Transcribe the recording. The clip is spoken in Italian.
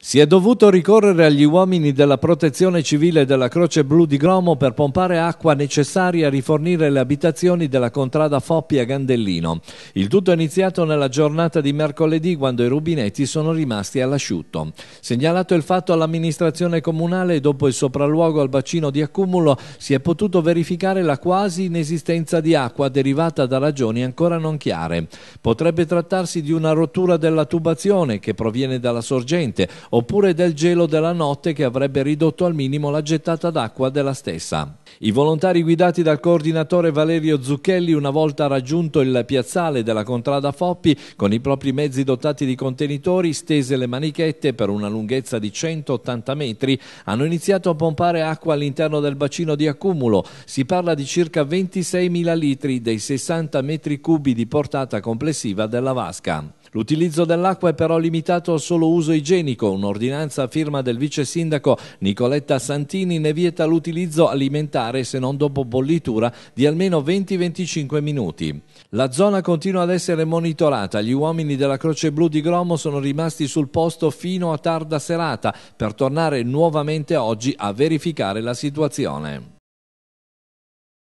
Si è dovuto ricorrere agli uomini della Protezione Civile della Croce Blu di Gromo per pompare acqua necessaria a rifornire le abitazioni della contrada Foppi a Gandellino. Il tutto è iniziato nella giornata di mercoledì quando i rubinetti sono rimasti all'asciutto. Segnalato il fatto all'amministrazione comunale, dopo il sopralluogo al bacino di accumulo si è potuto verificare la quasi inesistenza di acqua derivata da ragioni ancora non chiare. Potrebbe trattarsi di una rottura della tubazione che proviene dalla sorgente oppure del gelo della notte che avrebbe ridotto al minimo la gettata d'acqua della stessa. I volontari guidati dal coordinatore Valerio Zucchelli, una volta raggiunto il piazzale della contrada Foppi, con i propri mezzi dotati di contenitori, stese le manichette per una lunghezza di 180 metri, hanno iniziato a pompare acqua all'interno del bacino di accumulo. Si parla di circa 26.000 litri dei 60 metri cubi di portata complessiva della vasca. L'utilizzo dell'acqua è però limitato al solo uso igienico, Un'ordinanza a firma del vice sindaco Nicoletta Santini ne vieta l'utilizzo alimentare se non dopo bollitura di almeno 20-25 minuti. La zona continua ad essere monitorata. Gli uomini della Croce Blu di Gromo sono rimasti sul posto fino a tarda serata per tornare nuovamente oggi a verificare la situazione.